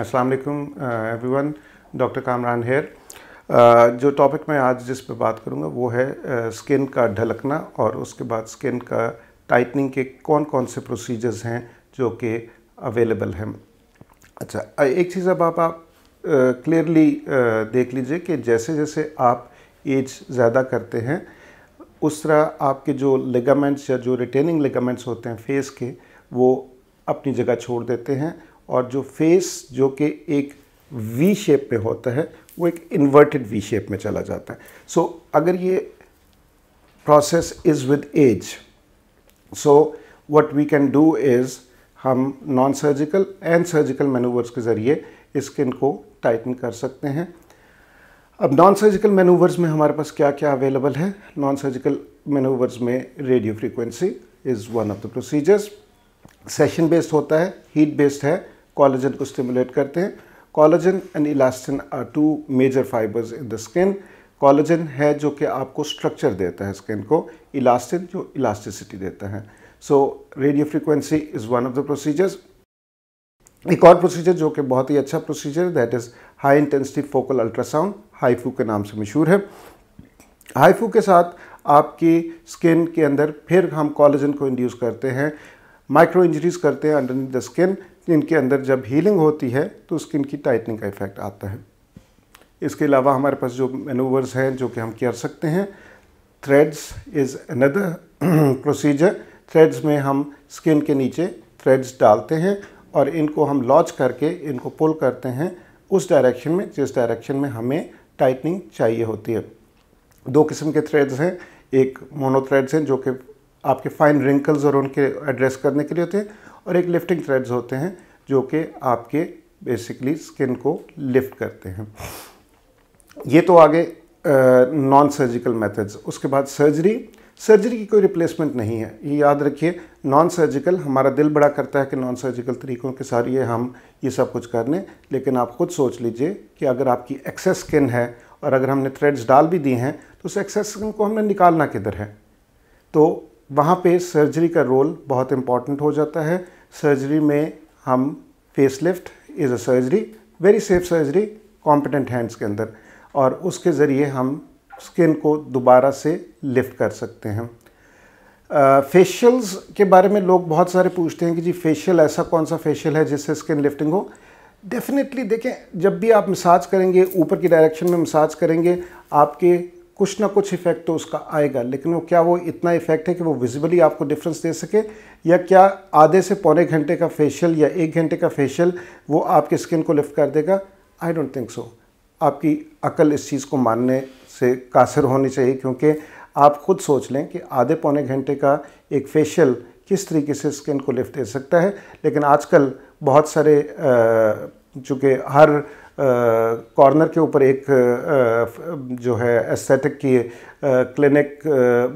Aslam every one doctor Kamran here जो topic मैं आज जिस पर बात करूँगा वो है स्किन का ढलकना और उसके बाद स्किन का टाइटनिंग के कौन कौन से प्रोसीजर्स हैं जो कि अवेलेबल हैं अच्छा एक चीज़ अब आप आप क्लियरली देख लीजिए कि जैसे जैसे आप एज ज़्यादा करते हैं उस तरह आपके जो लिगामेंट्स या जो रिटेनिंग लिगामेंट्स होते हैं फेस के वो अपनी जगह छोड़ देते हैं और जो फेस जो कि एक वी शेप में होता है वो एक इन्वर्टेड वी शेप में चला जाता है सो so, अगर ये process is with age so what we can do is हम non surgical and surgical manoeuvres के ज़रिए स्किन को टाइटन कर सकते हैं अब नॉन सर्जिकल मैनूवर्स में हमारे पास क्या क्या अवेलेबल है नॉन सर्जिकल मैनूवर्स में radio frequency is one of the procedures session based होता है हीट बेस्ड है कॉलेजन को स्टिमुलेट करते हैं collagen and elastin are two major fibres in the skin collagen है जो कि आपको स्ट्रक्चर देता है स्किन को इलास्टिन जो इलास्टिसिटी देता है so radio frequency is one of the procedures एक और प्रोसीजर जो कि बहुत ही अच्छा प्रोसीजर है that is high intensity focal ultrasound high HIFU के नाम से मशहूर है हाई हाईफू के साथ आपकी स्किन के अंदर फिर हम कॉलेजन को इंड्यूस करते हैं माइक्रो इंजरीज करते हैं अंडर द स्किन इनके अंदर जब हीलिंग होती है तो स्किन की टाइटनिंग का इफेक्ट आता है इसके अलावा हमारे पास जो मैनूवर्स हैं जो कि हम कर सकते हैं threads is another procedure threads में हम स्किन के नीचे थ्रेड्स डालते हैं और इनको हम लॉन्च करके इनको पुल करते हैं उस डायरेक्शन में जिस डायरेक्शन में हमें टाइटनिंग चाहिए होती है दो किस्म के थ्रेड्स हैं एक मोनो थ्रेड्स हैं जो कि आपके फाइन रिंकल्स और उनके एड्रेस करने के लिए होते हैं और एक लिफ्टिंग थ्रेड्स होते हैं जो कि आपके बेसिकली स्किन को लिफ्ट करते हैं ये तो आगे नॉन सर्जिकल मेथड्स उसके बाद सर्जरी सर्जरी की कोई रिप्लेसमेंट नहीं है ये याद रखिए नॉन सर्जिकल हमारा दिल बड़ा करता है कि नॉन सर्जिकल तरीकों के सारे हम ये सब कुछ कर लें लेकिन आप खुद सोच लीजिए कि अगर आपकी एक्सेस स्किन है और अगर हमने थ्रेड्स डाल भी दिए हैं तो उस एक्सेस स्किन को हमने निकालना किधर है तो वहाँ पे सर्जरी का रोल बहुत इम्पॉर्टेंट हो जाता है सर्जरी में हम face lift is a surgery very safe surgery competent hands के अंदर और उसके ज़रिए हम स्किन को दोबारा से लिफ्ट कर सकते हैं फेशियल्स uh, के बारे में लोग बहुत सारे पूछते हैं कि जी फेशियल ऐसा कौन सा फेशियल है जिससे स्किन लिफ्टिंग हो डेफिनेटली देखें जब भी आप मसाज करेंगे ऊपर की डायरेक्शन में मसाज करेंगे आपके कुछ ना कुछ इफेक्ट तो उसका आएगा लेकिन वो क्या वो इतना इफेक्ट है कि वो विजिबली आपको डिफरेंस दे सके या क्या आधे से पौने घंटे का फेशियल या एक घंटे का फेशियल वो आपकी स्किन को लिफ्ट कर देगा आई डोंट थिंक सो आपकी अकल इस चीज़ को मानने से कासर होनी चाहिए क्योंकि आप खुद सोच लें कि आधे पौने घंटे का एक फेशियल किस तरीके से स्किन को लिफ्ट दे सकता है लेकिन आजकल बहुत सारे चूँकि हर कॉर्नर के ऊपर एक जो है एस्थेटिक की क्लिनिक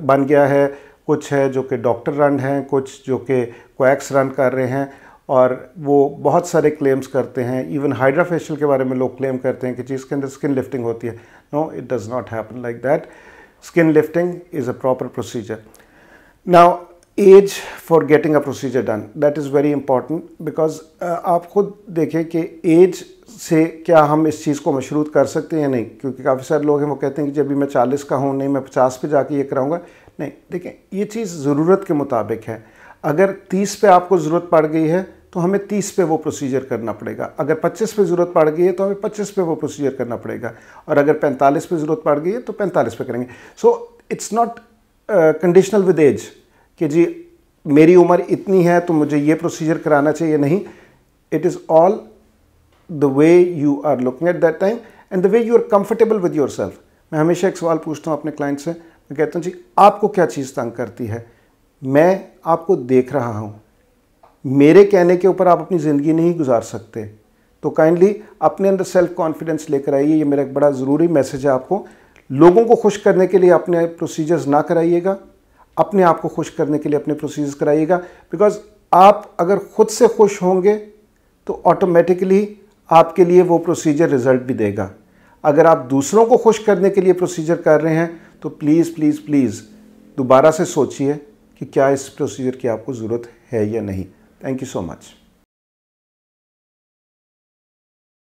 बन गया है कुछ है जो कि डॉक्टर रन हैं कुछ जो कि क्वैक्स रन कर रहे हैं और वो बहुत सारे क्लेम्स करते हैं इवन हाइड्राफेशियल के बारे में लोग क्लेम करते हैं कि चीज़ के अंदर स्किन लिफ्टिंग होती है no it does not happen like that skin lifting is a proper procedure now as for getting a procedure done that is very important because आप खुद देखें कि एज से क्या हम इस चीज़ को मशरूत कर सकते हैं नहीं क्योंकि काफ़ी सारे लोग हैं वो कहते हैं कि जब भी मैं चालीस का हूँ नहीं मैं पचास पे जाके ये कराऊंगा नहीं देखें ये चीज़ ज़रूरत के मुताबिक है अगर तीस पे आपको ज़रूरत पड़ गई है तो हमें तीस पे वो प्रोसीजर करना पड़ेगा अगर पच्चीस पे ज़रूरत पड़ गई है तो हमें पच्चीस पे वो प्रोसीजर करना पड़ेगा और अगर पैंतालीस पे ज़रूरत पड़ गई है तो पैंतालीस पे करेंगे so it's not conditional with age कि जी मेरी उम्र इतनी है तो मुझे ये प्रोसीजर कराना चाहिए नहीं it is all the way you are looking at that time and the way you are comfortable with your self मैं हमेशा एक सवाल पूछता हूँ अपने क्लाइंट से मैं कहता हूँ जी आपको क्या चीज़ तंग करती है मैं आपको देख रहा हूँ मेरे कहने के ऊपर आप अपनी ज़िंदगी नहीं गुजार सकते तो काइंडली अपने अंदर सेल्फ कॉन्फिडेंस लेकर आइए ये मेरा एक बड़ा ज़रूरी मैसेज है आपको लोगों को खुश करने के लिए अपने प्रोसीजर्स ना कराइएगा अपने आप को खुश करने के लिए अपने प्रोसीजर्स कराइएगा बिकॉज आप अगर ख़ुद से खुश होंगे तो ऑटोमेटिकली आपके लिए वो प्रोसीजर रिज़ल्ट भी देगा अगर आप दूसरों को खुश करने के लिए प्रोसीजर कर रहे हैं तो प्लीज़ प्लीज़ प्लीज़ दोबारा से सोचिए कि क्या इस प्रोसीजर की आपको ज़रूरत है या नहीं थैंक यू सो मच